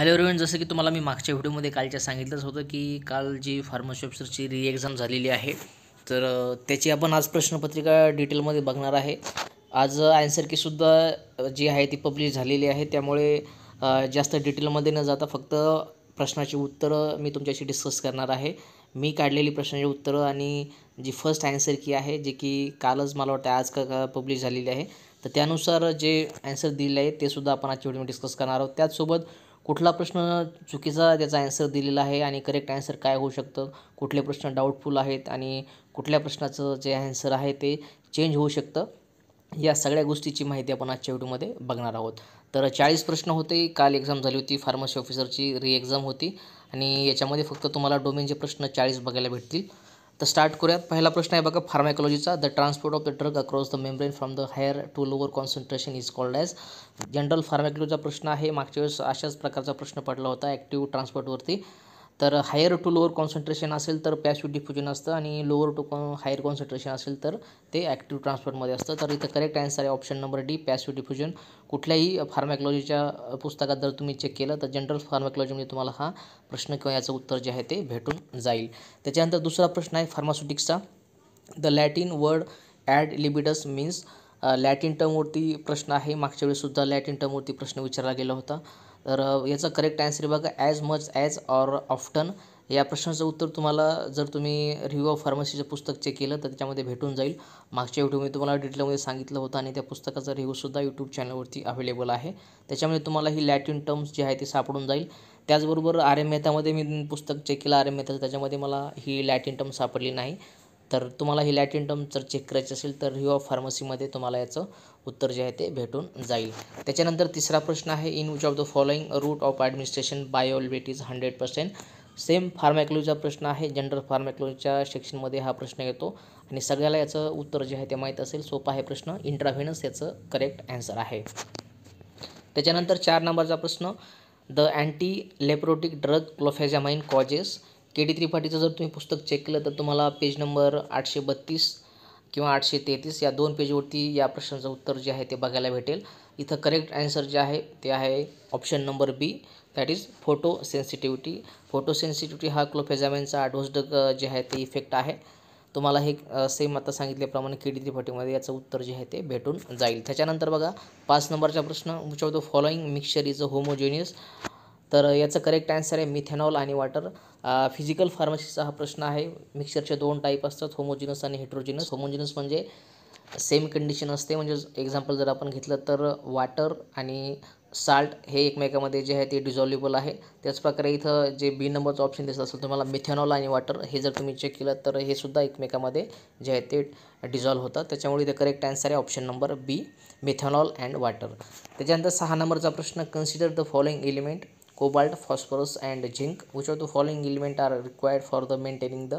Hello everyone जसं की तुम्हाला मी मागच्या व्हिडिओमध्ये कालच्या सांगितलंच होतं की काल जी फार्मसी ऑफिसरची री एक्झाम झालेली आहे तर त्याची आपण आज प्रश्नपत्रिका डिटेलमध्ये बघणार आहे आज आन्सर कीसुद्धा जी आहे ती पब्लिश झालेली आहे त्यामुळे जास्त डिटेलमध्ये न जाता फक्त प्रश्नाची उत्तरं मी तुमच्याशी डिस्कस करणार आहे मी काढलेली प्रश्नाची उत्तरं आणि जी फर्स्ट आन्सर की आहे जे की कालच मला वाटतं आज का, पब्लिश झालेली आहे तर त्यानुसार जे आन्सर दिलेले आहे ते सुद्धा आपण आजच्या व्हिडिओमध्ये डिस्कस करणार आहोत त्याचसोबत कुठला प्रश्न चुकीचा त्याचा ॲन्सर दिलेला आहे आणि करेक्ट ॲन्सर काय होऊ शकतं कुठले प्रश्न डाऊटफुल आहेत आणि कुठल्या प्रश्नाचं जे ॲन्सर आहे ते चेंज होऊ शकतं या सगळ्या गोष्टीची माहिती आपण आजच्या व्हिडिओमध्ये बघणार आहोत तर चाळीस प्रश्न होते काल एक्झाम झाली होती फार्मसी ऑफिसरची रिएक्झाम होती आणि याच्यामध्ये फक्त तुम्हाला डोमेनचे प्रश्न चाळीस बघायला भेटतील तर स्टार्ट करूयात पहिला प्रश्न आहे बघा फार्मॅकॉलॉजीचा the transport of the drug across the membrane from the higher to lower concentration is called as general फार्मॅकॉलॉजीचा प्रश्न आहे मागच्या वेळेस अशाच प्रकारचा प्रश्न पडला होता ॲक्टिव्ह ट्रान्सपोर्टवरती तर हायर टू लोअर कॉन्सन्ट्रेशन असेल तर पॅसिव डिफ्युजन असतं आणि lower to con higher concentration असेल तर ते ॲक्टिव्ह ट्रान्सफरमध्ये असतं तर इथं करेक्ट आन्सर आहे option number D passive diffusion कुठल्याही फार्मॅकॉलॉजीच्या पुस्तकात जर तुम्ही चेक केलं तर जनरल फार्मॅकॉलॉजीमध्ये तुम्हाला हा प्रश्न किंवा याचं उत्तर जे आहे ते भेटून जाईल त्याच्यानंतर दुसरा प्रश्न आहे फार्मास्युटिक्सचा the Latin word ad libitum means Latin टर्मवरती प्रश्न आहे मागच्या वेळेसुद्धा लॅटिन टर्मवरती प्रश्न विचारला गेला होता तर याचा करेक्ट आन्सर बघा as much as or often या प्रश्नाचं उत्तर तुम्हाला जर तुम्ही रिव्ह्यू ऑफ फार्मसीचं पुस्तक चेक केलं तर त्याच्यामध्ये भेटून जाईल मागच्या यूट्यूब मी तुम्हाला डिटेलमध्ये सांगितलं होतं आणि त्या पुस्तकाचा रिव्ह्यूसुद्धा यूट्यूब चॅनलवरती अवेलेबल आहे त्याच्यामध्ये तुम्हाला ही लॅटिन टर्म्स जे आहे ते सापडून जाईल त्याचबरोबर आर एम मेहतामध्ये मी पुस्तक चेक केलं आर एम मेहताचं त्याच्यामध्ये मला ही लॅटिन टर्म सापडली नाही तर तुम्हाला ही लॅटिन टर्म जर चेक करायची असेल तर रिव्ह्यू ऑफ फार्मसीमध्ये तुम्हाला याचं उत्तर जे आहे ते भेटून जाईल त्याच्यानंतर तिसरा प्रश्न आहे in which of the following route of administration bioavailability is hundred percent same फार्मॅक्लोजीचा प्रश्न आहे जनरल फार्मॅक्लोजच्या सेक्शनमध्ये हा प्रश्न येतो आणि सगळ्याला याचं उत्तर जे आहे ते माहीत असेल सोपा आहे प्रश्न इंट्राव्हेनस याचं करेक्ट ॲन्सर आहे त्याच्यानंतर चार नंबरचा प्रश्न the anti leprotic drug clofazimine causes K D त्रिपाठीचं जर तुम्ही पुस्तक चेक केलं तर तुम्हाला पेज नंबर आठशे बत्तीस किंवा आठशे तेहतीस या दोन पेजवरती या प्रश्नाचं उत्तर जे आहे ते बघायला भेटेल इथं करेक्ट ॲन्सर जे आहे ते आहे option number B that is photo sensitivity photo sensitivity हा क्लोफेझॅमेनचा ॲडव्हान्स्ड जे आहे ते इफेक्ट आहे तुम्हाला हे सेम आता सांगितल्याप्रमाणे के डी याचं उत्तर जे आहे ते भेटून जाईल त्याच्यानंतर बघा पाच नंबरचा प्रश्न विचारतो following mixture is a homogeneous तर याचं करेक्ट आन्सर आहे मिथेनॉल आणि वॉटर फिजिकल फार्मसीचा हा प्रश्न आहे मिक्सरचे दोन टाईप असतात होमोजिनस आणि हेट्रोजिनस होमोजिनस म्हणजे सेम कंडिशन असते म्हणजे एक्झाम्पल जर आपण घेतलं तर वॉटर आणि साल्ट हे एकमेकामध्ये जे आहे ते डिझॉल्युबल आहे त्याचप्रकारे इथं जे बी नंबरचं ऑप्शन दिसत असेल तुम्हाला मिथेनॉल आणि वॉटर हे जर तुम्ही चेक केलं तर हे सुद्धा एकमेकामध्ये जे आहे ते डिझॉल्व होतात त्याच्यामुळे इथं करेक्ट आन्सर आहे option number B methanol and water त्याच्यानंतर सहा नंबरचा प्रश्न consider the following element cobalt phosphorus and zinc. Which of the following element are required for the maintaining the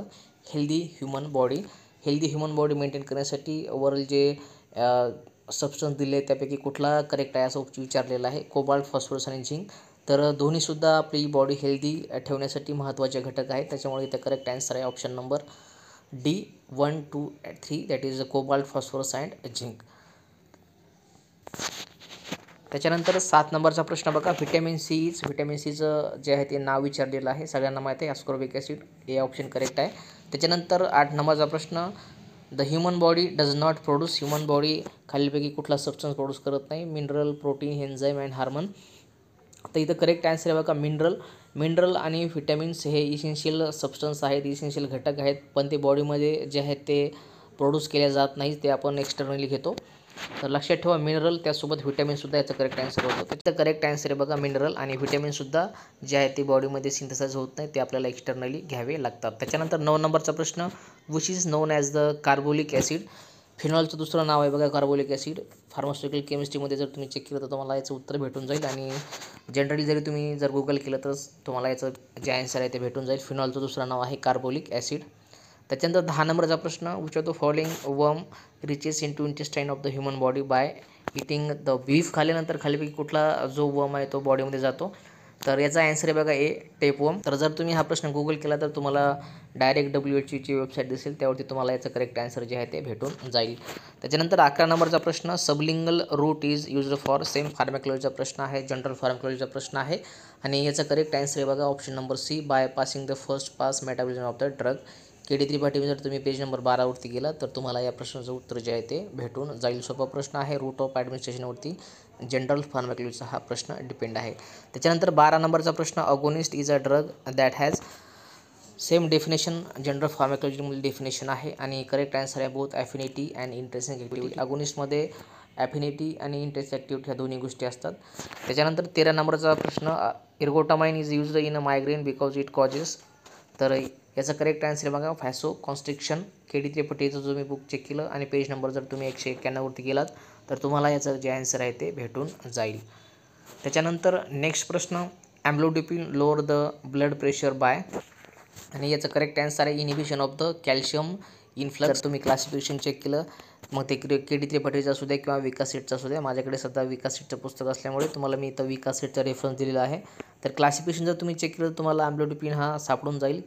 healthy human body? Healthy human body maintain करण्यासाठी overall जे substance दिले त्यापैकी कुठला correct आहे असं विचारलेला आहे कोबाल्ट फॉस्फरस आणि झिंक तर दोन्हीसुद्धा आपली बॉडी हेल्दी ठेवण्यासाठी महत्त्वाचे घटक आहेत त्याच्यामुळे इथे करेक्ट ॲन्सर आहे option number D one two three that is cobalt phosphorus and zinc त्याच्यानंतर सात नंबरचा प्रश्न बघा व्हिटॅमिन सीज व्हिटॅमिन सीचं जे आहे ते नाव विचारलेलं आहे सगळ्यांना माहिती आहे ॲस्कोरबिक ॲसिड हे ऑप्शन करेक्ट आहे त्याच्यानंतर आठ नंबरचा प्रश्न the human body does not produce human body खालीलपैकी कुठला सबस्टन्स प्रोड्यूस करत नाही mineral protein enzyme and hormone तर इथं करेक्ट आन्सर आहे बघा मिनरल मिनरल आणि व्हिटॅमिन्स हे इसेन्शियल सबस्टन्स आहेत इसेन्शियल घटक आहेत पण ते बॉडीमध्ये जे आहेत ते प्रोड्यूस केले जात नाही ते आपण एक्स्टर्नली घेतो तर लक्षात ठेवा मिनरल त्यासोबत व्हिटॅमिनसुद्धा याचं करेक्ट आन्सर होतं त्याचं करेक्ट आन्सर आहे बघा मिनरल आणि व्हिटॅमिनसुद्धा जे आहे ते बॉडीमध्ये सिंथसाइज होत नाही ते आपल्याला एक्स्टर्नली घ्यावे लागतात त्याच्यानंतर नऊ नंबरचा प्रश्न which is known as the carbolic acid फिनॉलचं दुसरं नाव आहे बघा कार्बोलिक ॲसिड फार्मास्युटिकल केमिस्ट्रीमध्ये जर तुम्ही चेक केलं तर तुम्हाला याचं उत्तर भेटून जाईल आणि जनरली जरी तुम्ही जर गुगल केलं तर तुम्हाला याचं जे आन्सर आहे ते भेटून जाईल फिनॉलचं दुसरं नाव आहे कार्बोलिक ॲसिड त्याच्यानंतर दहा नंबरचा प्रश्न which of the following worm reaches into intestine of the human body by eating the beef खाल्यानंतर खालीपैकी कुठला जो वम आहे तो बॉडीमध्ये जातो तर याचा ॲन्सर आहे बघा ए टेपवम तर जर तुम्ही हा प्रश्न गुगल केला तर तुम्हाला डायरेक्ट डब्ल्यू एच यूची वेबसाईट दिसेल त्यावरती तुम्हाला याचं करेक्ट आन्सर जे आहे ते भेटून जाईल त्याच्यानंतर अकरा नंबरचा प्रश्न sublingual route is use for same फार्मॅकोलॉजीचा प्रश्न आहे जनरल फार्मॅक्लॉजीचा प्रश्न आहे आणि याचा करेक्ट आन्सर आहे बघा option number C by passing the first pass metabolism of the drug K D Tripathi जर तुम्ही पेज नंबर बारावरती गेला तर तुम्हाला या प्रश्नाचं उत्तर जे आहे ते भेटून जाईल सोपा प्रश्न आहे रूट ऑफ ॲडमिनिस्ट्रेशनवरती जनरल फार्मॅक्युलचा हा प्रश्न डिपेंड आहे त्याच्यानंतर बारा नंबरचा प्रश्न agonist is a drug that has same definition general फार्मॅक्युलॉजीमध्ये डेफिनेशन आहे आणि करेक्ट आन्सर आहे both affinity and interesting activity अगोनिस्टमध्ये ॲफिनिटी आणि इंटरेस्ट ॲक्टिव्हिटी ह्या दोन्ही गोष्टी असतात त्याच्यानंतर तेरा नंबरचा प्रश्न ergotamine is use in a migraine because it causes तर याचा करेक्ट आन्सर आहे बघा फॅसो कॉन्स्ट्रिक्शन केडी त्रिपटीचं जो मी बुक चेक केलं आणि पेज नंबर जर तुम्ही एकशे एक्क्याण्णववरती गेलात तर तुम्हाला याचं जे आन्सर आहे ते भेटून जाईल त्याच्यानंतर नेक्स्ट प्रश्न amlodipine lower the blood pressure by आणि याचं करेक्ट आन्सर आहे inhibition of the calcium influx तुम्ही क्लासिफिकेशन चेक केलं मग ते क्रि के डी असू द्या किंवा सीटचं असू द्या माझ्याकडे सध्या विकासीटचं पुस्तक असल्यामुळे तुम्हाला मी इथं सीटचा रेफरन्स दिलेला आहे तर क्लासिफिकेशन जर तुम्ही चेक केलं तर तुम्हाला ॲम्ब्लोडिपिन हा सापडून जाईल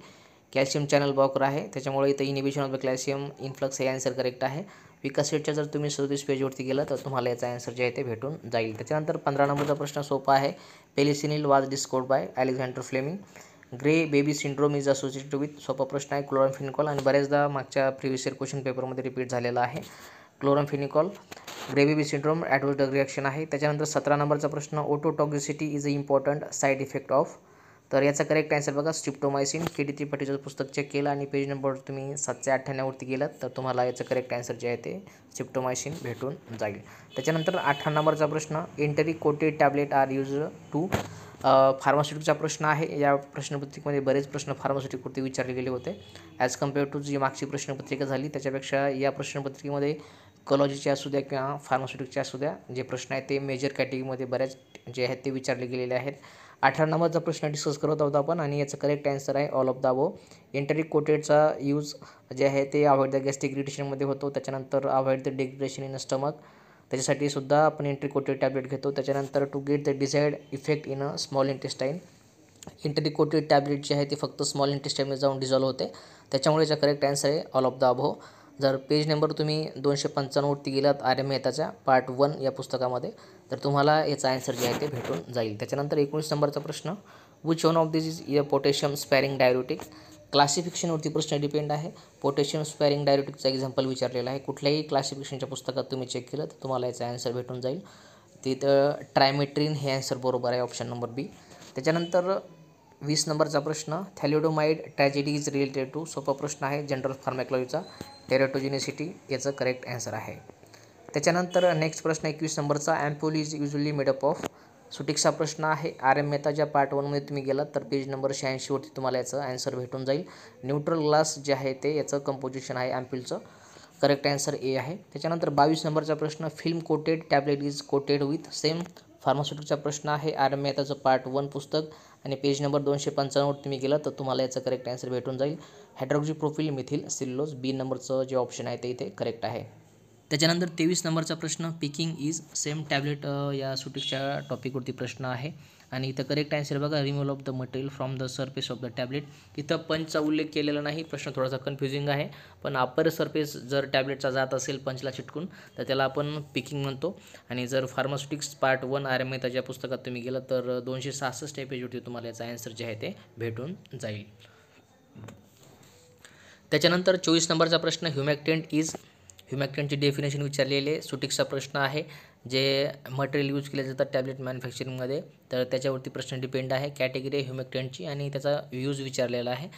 कॅल्शियम चॅनल ब्लॉकर आहे त्याच्यामुळे इथं इनिबिशन ऑफ कॅल्शियम इन्फ्लक्स हे आंसर करेक्ट आहे विकासेटच्या जर तुम्ही सदतीस पेजवरती गेलं तर तुम्हाला याचा ॲन्सर जे आहे ते भेटून जाईल त्याच्यानंतर पंधरा नंबरचा प्रश्न सोपा आहे पेलिसिनिल was discovered by Alexander Fleming grey baby syndrome is associated with सोपा प्रश्न आहे क्लोरॉनफिनिकॉल आणि बऱ्याचदा मागच्या प्रीवियस इयर क्वेश्चन पेपरमध्ये रिपीट झालेला आहे chloramphenicol grey baby syndrome adverse reaction आहे त्याच्यानंतर सतरा नंबरचा प्रश्न ototoxicity is a important side effect of तर याचा करेक्ट आन्सर बघा स्टिप्टोमायसिन के डी त्रिपाठीचं पुस्तक चेक केलं आणि पेज नंबर तुम्ही सातशे अठ्ठ्याण्णववरती गेलात तर तुम्हाला याचं करेक्ट आन्सर जे आहे ते स्टिप्टोमायसिन भेटून जाईल त्याच्यानंतर अठरा नंबरचा प्रश्न enteric coated tablet are use to फार्मास्युटिकचा प्रश्न आहे या प्रश्नपत्रिकेमध्ये बरेच प्रश्न फार्मास्युटिकवरती विचारले गेले होते ॲज कम्पेअर टू जी मागची प्रश्नपत्रिका झाली त्याच्यापेक्षा या प्रश्नपत्रिकेमध्ये कॉलॉजीचे असू द्या किंवा फार्मास्युटिकचे असू द्या जे प्रश्न आहेत ते मेजर कॅटेगरीमध्ये बऱ्याच जे आहेत ते विचारले गेलेले आहेत अठरा नंबरचा प्रश्न डिस्कस करत आहोत आपण आणि याचं करेक्ट आन्सर आहे all of the above enteric कोटेडचा यूज जे आहे ते अवॉइड द गॅस डिग्रिटेशनमध्ये होतो त्याच्यानंतर avoid the degradation in stomach त्याच्यासाठी सुद्धा आपण इंट्रिकोटेड कोटेड टॅबलेट घेतो त्याच्यानंतर to get the desired effect in a small intestine enteric coated tablet जे आहे ते फक्त स्मॉल इंटेस्टाईनमध्ये जाऊन डिझॉल्व होते त्याच्यामुळे याचा करेक्ट आन्सर आहे ऑल ऑफ द अबो जर पेज नंबर तुम्ही दोनशे पंचाण्णववरती गेलात आर एम मेहताच्या पार्ट वन या पुस्तकामध्ये तर तुम्हाला याचा आन्सर जे आहे ते भेटून जाईल त्याच्यानंतर एकोणीस नंबरचा प्रश्न which one of this is इयर पोटॅशियम स्पॅरिंग डायरोटिक क्लासिफिकेशनवरती प्रश्न डिपेंड आहे पोटॅशियम स्पॅरिंग डायरोटिकचा एक्झाम्पल विचारलेला आहे कुठल्याही क्लासिफिकेशनच्या पुस्तकात तुम्ही चेक केलं तर तुम्हाला याचा ॲन्सर भेटून जाईल तिथं ट्रायमेट्रिन हे आन्सर बरोबर आहे ऑप्शन नंबर बी त्याच्यानंतर वीस नंबरचा प्रश्न thalidomide tragedy is related to सोपा प्रश्न आहे जनरल फार्मॅक्लॉजीचा टेरेटोजिनिसिटी याचं करेक्ट ॲन्सर आहे त्याच्यानंतर नेक्स्ट प्रश्न एकवीस नंबरचा ampoule is usually made up of सुटिक्सा प्रश्न आहे आर एम मेहताच्या पार्ट वनमध्ये तुम्ही गेलात तर पेज नंबर शहाऐंशीवरती तुम्हाला याचं आन्सर भेटून जाईल न्यूट्रल ग्लास जे आहे ते याचं कंपोजिशन आहे ॲम्प्युलचं करेक्ट आन्सर ए आहे त्याच्यानंतर बावीस नंबरचा प्रश्न film coated tablet is coated with same फार्मास्युटिकचा प्रश्न आहे आर एम मेहताचं पार्ट वन पुस्तक आणि पेज नंबर दोनशे पंचावन्नवर तुम्ही गेला तर तुम्हाला याचं करेक्ट आन्सर भेटून जाईल हायड्रॉक्जी प्रोफिल मिथिल सिल्लोज बी नंबरचं जे ऑप्शन आहे ते इथे करेक्ट आहे त्याच्यानंतर तेवीस नंबरचा प्रश्न पिकिंग इज सेम टॅबलेट या सुटीच्या टॉपिकवरती प्रश्न आहे आणि इथं करेक्ट आन्सर बघा removal of the material from the surface of the tablet इथं पंचचा उल्लेख केलेला नाही प्रश्न थोडासा कन्फ्युजिंग आहे पण अपर सरफेस जर टॅबलेटचा जात असेल पंचला चिटकून तर त्याला आपण पिकिंग म्हणतो आणि जर pharmaceutics part one R M A त्याच्या पुस्तकात तुम्ही गेलं तर दोनशे सहासष्ट एपेजवरती तुम्हाला याचा आन्सर जे आहे ते भेटून जाईल त्याच्यानंतर चोवीस नंबरचा प्रश्न ह्युमॅक्टेंट इज ह्युमेक्टनची डेफिनेशन विचारलेले सुटिक्सचा प्रश्न आहे जे मटेरियल यूज केले जातात टॅबलेट मॅन्युफॅक्चरिंगमध्ये तर त्याच्यावरती प्रश्न डिपेंड आहे कॅटेगरी आहे आणि त्याचा यूज विचारलेला आहे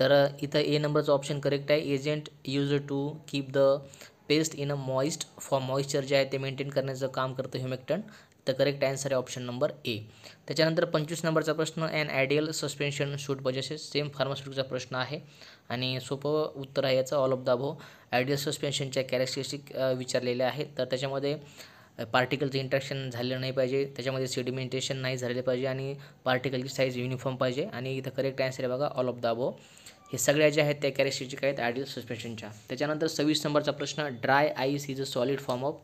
तर इथं ए नंबरचा ऑप्शन करेक्ट आहे agent use to keep the paste in a moist for moisture जे आहे ते मेंटेन करण्याचं काम करतं ह्युमॅक्टन तर करेक्ट आन्सर आहे ऑप्शन नंबर ए त्याच्यानंतर पंचवीस नंबरचा प्रश्न अँड आयडियल सस्पेन्शन शूट बजेसेस सेम फार्मास्युटिकचा प्रश्न आहे आणि सोपं उत्तर आहे याचं ऑल ऑफ दाबो आयडियल सस्पेन्शनच्या कॅरेक्टरिस्टिक विचारलेल्या आहेत तर त्याच्यामध्ये पार्टिकलचं इंट्रॅक्शन झालेलं नाही पाहिजे त्याच्यामध्ये सिडिमेंटेशन नाही झालेलं पाहिजे आणि पार्टिकलची साईज युनिफॉर्म पाहिजे आणि इथं करेक्ट आन्सर आहे बघा ऑल ऑफ दाबो हे सगळ्या ज्या आहेत त्या कॅरेक्टरिस्टिक आहेत आयडियल सस्पेन्शनच्या त्याच्यानंतर सव्वीस नंबरचा प्रश्न dry ice is a solid form of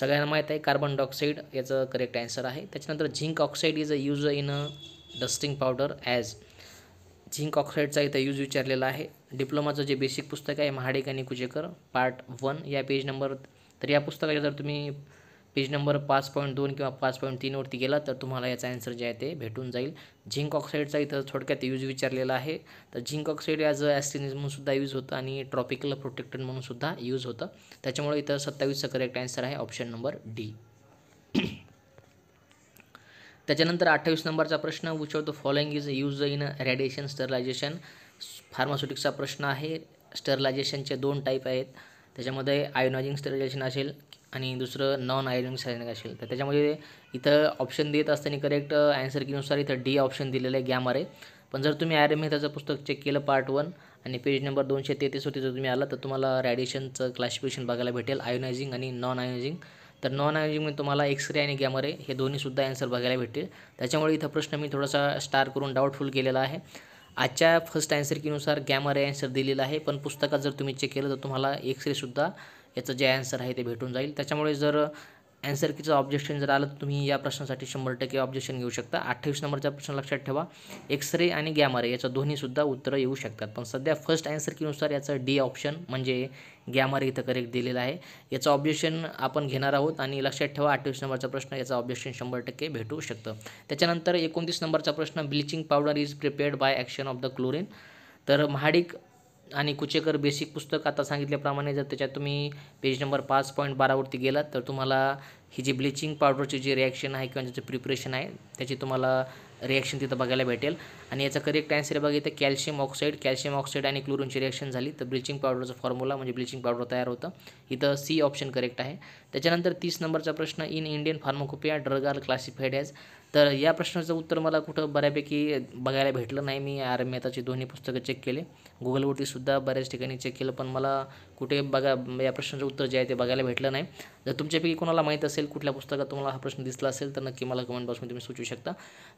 सगळ्यांना माहीत आहे कार्बन डायऑक्साईड याचं करेक्ट आन्सर आहे त्याच्यानंतर zinc oxide is a use in a dusting powder as zinc ऑक्साईडचा इथं यूज विचारलेला आहे डिप्लोमाचं जे बेसिक पुस्तक आहे महाडिक आणि कुजेकर पार्ट वन या पेज नंबर तर या पुस्तकाच्या जर तुम्ही पेज नंबर पाच पॉईंट दोन किंवा पाच पॉईंट तीनवरती गेला तर तुम्हाला याचा ॲन्सर जे आहे ते भेटून जाईल झिंक ऑक्साईडचा इथं थोडक्यात यूज विचारलेला आहे तर झिंक ऑक्साईड ॲज ॲस्टिनिज म्हणूनसुद्धा यूज होतं आणि ट्रॉपिकल म्हणून म्हणूनसुद्धा यूज होतं त्याच्यामुळे इथं सत्तावीसचं करेक्ट ॲन्सर आहे ऑप्शन नंबर डी त्याच्यानंतर अठ्ठावीस नंबरचा प्रश्न which following is use in radiation sterilization फार्मास्युटिक्सचा प्रश्न आहे स्टरलायझेशनचे दोन टाईप आहेत त्याच्यामध्ये आयोनॉजिंग स्टरलायझेशन असेल आणि दुसरं नॉन आयोनिंग स्टरलायझिंग असेल तर त्याच्यामध्ये इथं ऑप्शन देत असताना करेक्ट आन्सर नुसार इथं डी ऑप्शन दिलेलं आहे गॅमर आहे पण जर तुम्ही आर एम त्याचं पुस्तक चेक केलं पार्ट वन आणि पेज नंबर दोनशे तेहतीसवरती जर तुम्ही आला तर तुम्हाला रॅडिएशनचं क्लासिफिकेशन बघायला भेटेल आयोनायझिंग आणि नॉन आयोनायझिंग तर नॉन म्हणजे तुम्हाला एक्सरे आणि गॅमरे हे दोन्हीसुद्धा ॲन्सर बघायला भेटतील त्याच्यामुळे इथं प्रश्न मी थोडासा स्टार करून डाऊटफुल केलेला आहे आजच्या फर्स्ट आन्सर कीनुसार गॅमरे ॲन्सर दिलेला आहे पण पुस्तकात जर तुम्ही चेक केलं तर तुम्हाला एक्सरेसुद्धा याचं जे ॲन्सर आहे ते भेटून जाईल त्याच्यामुळे जर ॲन्सर कीचं ऑब्जेक्शन जर आलं तुम्ही या प्रश्नासाठी शंभर टक्के ऑब्जेक्शन घेऊ शकता अठ्ठावीस नंबरचा प्रश्न लक्षात ठेवा एक्सरे आणि गॅमारे याचं दोन्हीसुद्धा उत्तरं येऊ शकतात पण सध्या फर्स्ट ॲन्सर कीनुसार याचं डी ऑप्शन म्हणजे गॅमारे इथं करेक्ट दिलेलं आहे याचं ऑब्जेक्शन आपण घेणार आहोत आणि लक्षात ठेवा अठ्ठावीस नंबरचा प्रश्न याचा ऑब्जेक्शन शंभर टक्के भेटू शकतं त्याच्यानंतर एकोणतीस नंबरचा प्रश्न bleaching powder is prepared by action of the chlorine तर महाडिक आणि कुचेकर बेसिक पुस्तक आता सांगितल्याप्रमाणे जर त्याच्यात तुम्ही पेज नंबर पाच पॉईंट बारावरती गेलात तर तुम्हाला ही जी ब्लिचिंग पावडरची जी रिॲक्शन आहे किंवा ज्याचं प्रिपरेशन आहे त्याची तुम्हाला रिॲक्शन तिथं बघायला भेटेल आणि याचा करेक्ट आन्सर बघितलं कॅल्शियम ऑक्साईड कॅल्शियम ऑक्साईड आणि क्लोरीनची रिॲक्शन झाली तर ब्लिचिंग पावडरचा फॉर्म्युला म्हणजे ब्लिचिंग पावडर तयार होतं इथं सी ऑप्शन करेक्ट आहे त्याच्यानंतर तीस नंबरचा प्रश्न in Indian pharmacopoeia drug are classified as तर या प्रश्नाचं उत्तर मला कुठं बऱ्यापैकी बघायला भेटलं नाही मी आर मेहताची दोन्ही पुस्तकं चेक केले गुगलवरतीसुद्धा बऱ्याच ठिकाणी चेक केलं पण मला कुठे बघा या प्रश्नाचं उत्तर जे आहे ते बघायला भेटलं नाही जर तुमच्यापैकी कोणाला माहीत असेल कुठल्या पुस्तकात तुम्हाला हा प्रश्न दिसला असेल तर नक्की मला कमेंट बॉक्समध्ये तुम्ही सुचवू शकता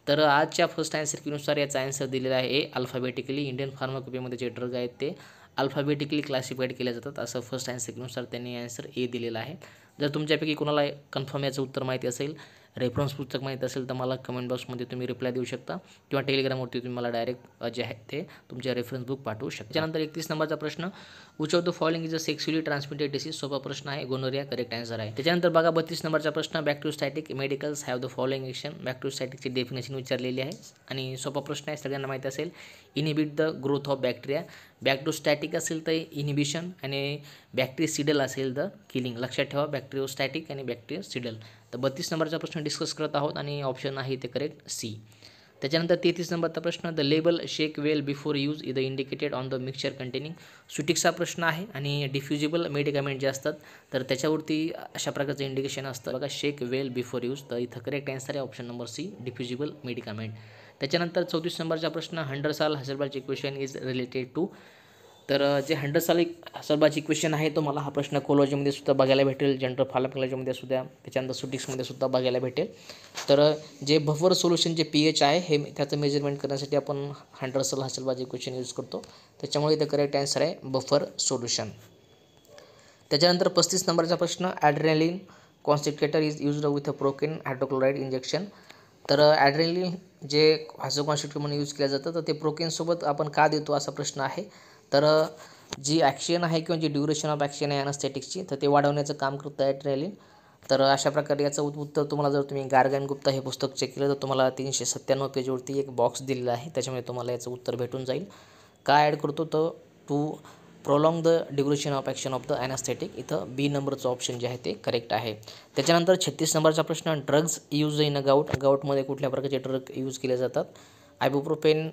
तर आजच्या फर्स्ट आन्सर याचा आन्सर दिलेला आहे ए अल्फाबेटिकली इंडियन फार्माकॉपीमध्ये जे ड्रग आहेत ते अल्फाबेटिकली क्लासिफाईड केल्या जातात असं फर्स्ट आन्सर त्यांनी आन्सर ए दिलेला आहे जर तुमच्यापैकी कोणाला कन्फर्म याचं उत्तर माहिती असेल रेफरन्स पुस्तक माहीत असेल तर मला कमेंट बॉक्समध्ये तुम्ही रिप्लाय देऊ शकता किंवा टेलिग्रामवरती तुम्ही मला डायरेक्ट जे आहे ते तुमच्या रेफरन्स बुक पाठवू शकता त्यानंतर एकतीस नंबरचा प्रश्न which of the following is a sexually transmitted disease सोपा प्रश्न आहे गोनोरिया करेक्ट आन्सर आहे त्याच्यानंतर बघा बत्तीस नंबरचा प्रश्न bacteriostatic medicals have the following action बॅक्टोस्टॅटिकची डेफिनेशन विचारलेली आहे आणि सोपा प्रश्न आहे सगळ्यांना माहीत असेल inhibit the growth of bacteria bacteriostatic असेल तर इनिबिशन आणि सिडल असेल तर किलिंग लक्षात ठेवा बॅक्टेरिओस्टॅटिक आणि सिडल तर बत्तीस नंबरचा प्रश्न डिस्कस करत आहोत आणि ऑप्शन आहे ते करेक्ट सी त्याच्यानंतर तेहतीस नंबरचा प्रश्न the label shake well before use is the indicated on the mixture containing सुटिक्सचा प्रश्न आहे आणि डिफ्युजिबल मेडिकमेंट जे असतात तर त्याच्यावरती अशा प्रकारचं इंडिकेशन असतं बघा शेक वेल बिफोर यूज तर इथं करेक्ट आन्सर आहे option number C diffusible medicament त्याच्यानंतर चौतीस नंबरचा प्रश्न Henderson Hasselbalch equation is related to तर जे हँडरसाल सरबाज क्वेश्चन आहे तो मला हा प्रश्न कोलॉजीमध्ये सुद्धा बघायला भेटेल जनरल फार्माकॉलॉजीमध्ये सुद्धा त्याच्यानंतर सुटिक्समध्ये सुद्धा बघायला भेटेल तर जे बफर सोल्युशन जे पी एच आहे हे त्याचं मेजरमेंट करण्यासाठी आपण हा हसलबाज क्वेश्चन यूज करतो त्याच्यामुळे इथं करेक्ट आन्सर आहे बफर सोल्युशन त्याच्यानंतर पस्तीस नंबरचा प्रश्न adrenaline constrictor is use with a procaine hydrochloride injection तर ॲड्रेलिन जे हायसो म्हणून यूज केलं जातं तर ते प्रोकेनसोबत आपण का देतो असा प्रश्न आहे तर जी ॲक्शन आहे किंवा जी ड्युरेशन ऑफ ॲक्शन आहे अनस्थेटिक्सची तर ते वाढवण्याचं काम करत आहे ट्रेलिन तर अशा प्रकारे याचं उत्तर तुम्हाला जर तुम्ही गार्गन गुप्ता हे पुस्तक चेक केलं तर तुम्हाला तीनशे सत्त्याण्णव पेजवरती एक बॉक्स दिलेला आहे त्याच्यामुळे तुम्हाला याचं उत्तर भेटून जाईल काय ॲड करतो तर to prolong the duration of action of the anaesthetic इथं बी नंबरचं ऑप्शन जे आहे ते करेक्ट आहे त्याच्यानंतर छत्तीस नंबरचा प्रश्न drugs use in a gout गाऊटमध्ये कुठल्या प्रकारचे ड्रग यूज केले जातात आयबोप्रोपेन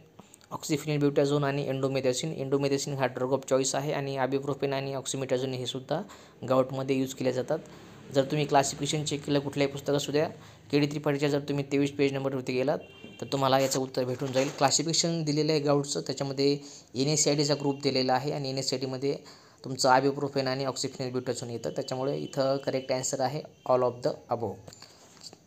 ऑक्सिफिनिल ब्युटाझोन आणि एंडोमेथॅसिन एंडोमेथॅसिन हा ड्रग ऑफ चॉईस आहे आणि आबिप्रोफेन आणि ऑक्सिमेटाझोन हे सुद्धा गाउटमध्ये यूज केले जातात जर तुम्ही क्लासिफिकेशन चेक केलं कुठल्याही पुस्तक असू द्या केडी त्रिपाठीच्या जर तुम्ही तेवीस पेज नंबरवरती गेलात तर तुम्हाला याचं उत्तर भेटून जाईल क्लासिफिकेशन दिलेलं आहे गाऊटचं त्याच्यामध्ये एन एस आय डीचा ग्रुप दिलेला आहे आणि एन एस सी आय डीमध्ये तुमचं आबिप्रोफेन आणि ऑक्सिफिनिल ब्युटाझोन येतं त्याच्यामुळे इथं करेक्ट ॲन्सर आहे ऑल ऑफ द अबो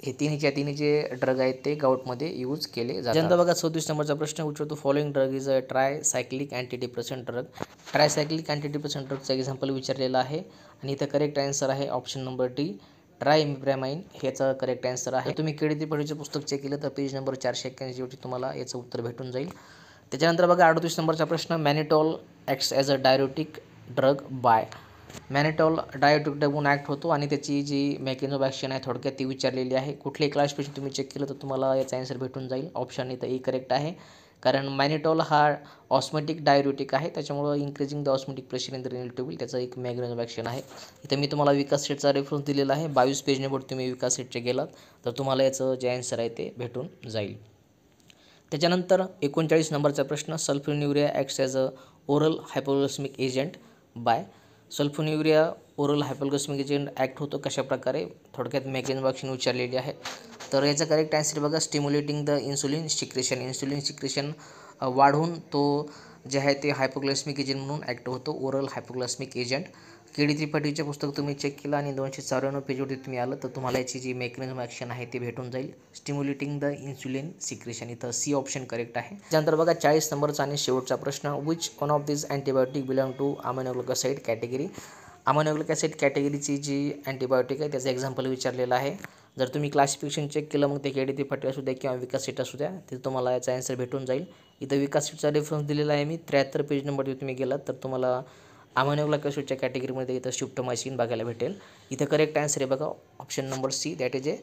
हे तिन्हीच्या तिन्ही जे ड्रग आहेत ते गाऊटमध्ये यूज केले जातात जनता बघा चौतीस नंबरचा प्रश्न विचारतो following drug is a tricyclic anti drug tricyclic anti ड्रगचा एक्झाम्पल विचारलेला आहे आणि इथं करेक्ट आन्सर आहे option number D trimipramine ह्याचा करेक्ट आन्सर आहे तुम्ही केळी ते पुस्तक चेक केलं तर पेज नंबर चारशे एक्क्याऐंशीवरती तुम्हाला याचं उत्तर भेटून जाईल त्याच्यानंतर बघा अडतीस नंबरचा प्रश्न mannitol acts as a diuretic drug by mannitol diuretic डबून ॲक्ट होतो आणि त्याची जी मेकॅनिझम ॲक्शन आहे थोडक्यात ती विचारलेली आहे क्लास पेशन तुम्ही चेक केलं तर तुम्हाला याचा ॲन्सर भेटून जाईल ऑप्शन इथं ए e करेक्ट आहे कारण मॅनेटॉल हा ऑस्मेटिक डायरोटिक आहे त्याच्यामुळं increasing the osmotic pressure in the त्याचं एक मॅग्नेझम ॲक्शन आहे इथं मी तुम्हाला विकास सेटचा रेफरन्स दिलेला आहे बावीस पेज नंबर तुम्ही विकास सेटचे गेलात तर तुम्हाला याचं जे अँसर आहे ते भेटून जाईल त्याच्यानंतर एकोणचाळीस नंबरचा प्रश्न sulphonylurea urea acts as a oral hypoglycaemic agent by sulphonylurea oral hypoglycaemic agent act होतो कशाप्रकारे थोडक्यात मेकेन वाक्शन विचारलेली आहे तर याचा करेक्ट ॲन्सर बघा stimulating the insulin secretion insulin secretion वाढून तो जे आहे ते हायपोग्लास्मिक एजंट म्हणून ॲक्ट होतो ओरल हायपोग्लास्मिक एजंट केडी त्रिपाठीचे पुस्तक तुम्ही चेक केलं आणि दोनशे चौऱ्याण्णव पेजवरती तुम्ही आलं तर तुम्हाला याची जी मेकॅनिझम ॲक्शन आहे ते भेटून जाईल स्टिम्युलेटिंग द इन्सुलिन सिक्रेशन इथं सी ऑप्शन करेक्ट आहे त्यानंतर बघा चाळीस नंबरचा आणि शेवटचा प्रश्न which one of this antibiotic belong to aminoglycoside category aminoglycoside कॅटेगरीची जी अँटीबायोटिक आहे त्याचं एक्झाम्पल विचारलेलं आहे जर तुम्ही क्लासिफिकेशन चेक केलं मग ते केडी त्रिपाठी असू द्या किंवा विकास सीट असू द्या तिथे तुम्हाला याचा आन्सर भेटून जाईल इथं विकास सीटचा रेफरन्स दिलेला आहे मी त्र्याहत्तर पेज नंबर तुम्ही गेलात तर तुम्हाला अमोनियोग्लायकोसाईडच्या कॅटेगरीमध्ये इथं मशीन बघायला भेटेल इथं करेक्ट आन्सर आहे बघा option number C that is a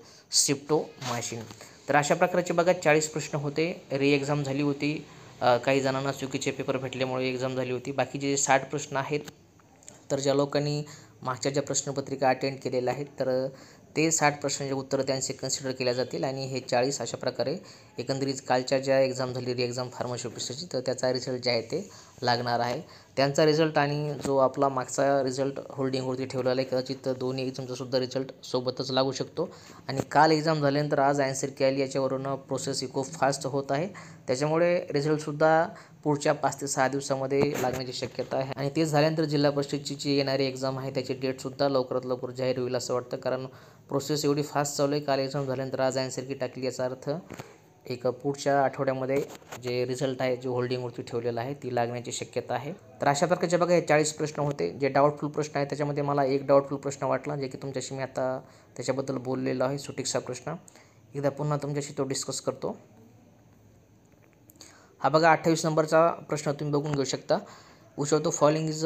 machine तर अशा प्रकारचे बघा चाळीस प्रश्न होते री एक्झाम झाली होती काही जणांना चुकीचे पेपर भेटल्यामुळे एक्झाम झाली होती बाकीचे जे साठ प्रश्न आहेत तर ज्या लोकांनी मागच्या ज्या प्रश्नपत्रिका अटेंड केलेल्या आहेत तर ते साठ प्रश्नांचे उत्तर त्यांचे कन्सिडर केल्या जातील आणि हे चाळीस अशा प्रकारे एकंदरीत कालच्या ज्या एक्झाम झालेली एक्झाम ऑफिसरची तर त्याचा रिझल्ट जे आहे ते लागणार आहे त्यांचा रिझल्ट आणि जो आपला मागचा रिझल्ट होल्डिंगवरती ठेवलेला आहे कदाचित दोन्ही एक्झामचासुद्धा सुद्धा रिझल्ट सोबतच लागू शकतो आणि काल एक्झाम झाल्यानंतर आज ॲन्सर केली याच्यावरून प्रोसेस ही खूप फास्ट होत आहे त्याच्यामुळे रिझल्टसुद्धा पुढच्या पाच ते सहा दिवसामध्ये लागण्याची शक्यता आहे आणि ते झाल्यानंतर जिल्हा परिषदची जी येणारी एक्झाम आहे त्याची डेटसुद्धा लवकरात लवकर जाहीर होईल असं वाटतं कारण प्रोसेस एवढी फास्ट चालू आहे काल एक्झाम झाल्यानंतर आज की टाकली याचा अर्थ एक पुढच्या आठवड्यामध्ये जे रिझल्ट आहे जे होल्डिंगवरती ठेवलेला आहे ती लागण्याची शक्यता आहे तर अशा प्रकारचे बघा हे चाळीस प्रश्न होते जे डाऊटफुल प्रश्न आहे त्याच्यामध्ये मला एक डाऊटफुल प्रश्न वाटला जे की तुमच्याशी मी आता त्याच्याबद्दल बोललेलो आहे सुटिकचा प्रश्न एकदा पुन्हा तुमच्याशी तो डिस्कस करतो हा बघा अठ्ठावीस नंबरचा प्रश्न तुम्ही बघून घेऊ शकता which to falling following is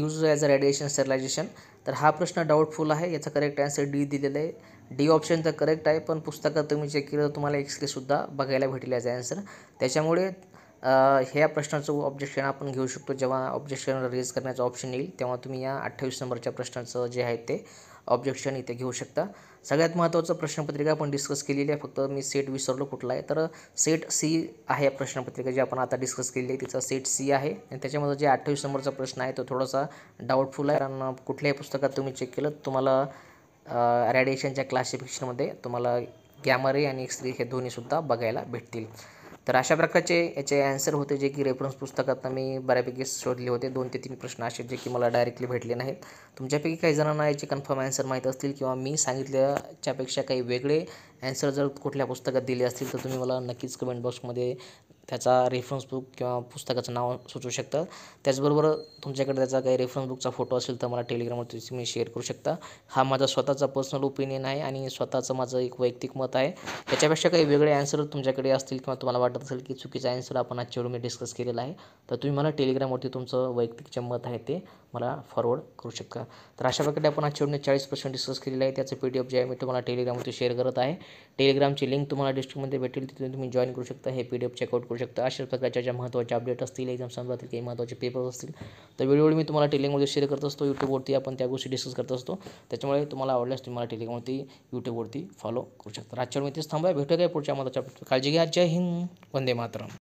use as a radiation sterilisation तर हा प्रश्न डाऊटफुल आहे याचा करेक्ट आन्सर डी दिलेलं आहे डी ऑप्शन तर करेक्ट आहे पण पुस्तकात तुम्ही चेक केलं तर तुम्हाला एक्सरेसुद्धा बघायला भेटले याचा आन्सर त्याच्यामुळे ह्या प्रश्नाचं ऑब्जेक्शन आपण घेऊ शकतो जेव्हा ऑब्जेक्शन रेज करण्याचा ऑप्शन येईल तेव्हा तुम्ही या अठ्ठावीस नंबरच्या प्रश्नाचं जे आहे ते ऑब्जेक्शन इथे घेऊ शकता सगळ्यात महत्त्वाचं प्रश्नपत्रिका आपण डिस्कस केलेली आहे फक्त मी सेट विसरलो कुठला आहे तर सेट सी आहे प्रश्नपत्रिका जी आपण आता डिस्कस केली आहे तिचा सेट सी आहे आणि त्याच्यामध्ये जे अठ्ठावीस नंबरचा प्रश्न आहे तो थोडासा डाऊटफुल आहे कारण कुठल्याही पुस्तकात तुम्ही चेक केलं तुम्हाला रॅडिएशनच्या क्लासिफिकेशनमध्ये तुम्हाला गॅमरे आणि एक्सरे हे दोन्हीसुद्धा बघायला भेटतील तर अशा प्रकारचे याचे ॲन्सर होते जे की रेफरन्स पुस्तकात मी बऱ्यापैकी शोधले होते दोन ते तीन प्रश्न असे जे की मला डायरेक्टली भेटले नाहीत तुमच्यापैकी काही जणांना याचे कन्फर्म ॲन्सर माहीत असतील किंवा मी सांगितल्याच्यापेक्षा काही वेगळे ॲन्सर जर कुठल्या पुस्तकात दिले असतील तर तुम्ही मला नक्कीच कमेंट बॉक्समध्ये त्याचा रेफरन्स बुक किंवा पुस्तकाचं नाव सुचवू शकता त्याचबरोबर तुमच्याकडे त्याचा काही रेफरन्स बुकचा फोटो असेल तर मला टेलिग्रामवर तुम्ही शेअर करू शकता हा माझा स्वतःचा पर्सनल ओपिनियन आहे आणि स्वतःचं माझं एक वैयक्तिक मत आहे त्याच्यापेक्षा काही वेगळे ॲन्सर तुमच्याकडे असतील किंवा तुम्हाला वाटत असेल की चुकीचा ॲन्सर आपण आजच्या वेळी मी डिस्कस केलेला आहे तर तुम्ही मला टेलिग्रामवरती तुमचं वैयक्तिक मत आहे ते मला फॉरवर्ड करू शकता तर अशा प्रकारे आपण आज चाळीस पर्सेंट डिस्कस केलेलं आहे त्याचं पी डी एफ जे आहे मी तुम्हाला टेलिग्रामवरती शेअर करत आहे टेलिग्रामची लिंक तुम्हाला डिस्ट्रिक्टमध्ये भेटेल तिथून तुम्ही जॉईन करू शकता हे पी डी एफ चेकआउट करू शकता अशा प्रकारच्या ज्या महत्त्वाच्या अपडेट असतील एक्झाम संदर्भातील काही महत्त्वाचे पेपर्स असतील तर वेळोवेळी मी तुम्हाला टेलिंगमध्ये शेअर करत असतो यूट्यूबवरती आपण त्या गोष्टी डिस्कस करत असतो त्याच्यामुळे तुम्हाला आवडल्यास तुम्हाला टेलिग्रामवरती यूट्यूबवरती फॉलो करू शकता आजच्या मी तेच थांबा भेटूया पुढच्या मताच्या काळजी घ्या जय हिंद वंदे मातरम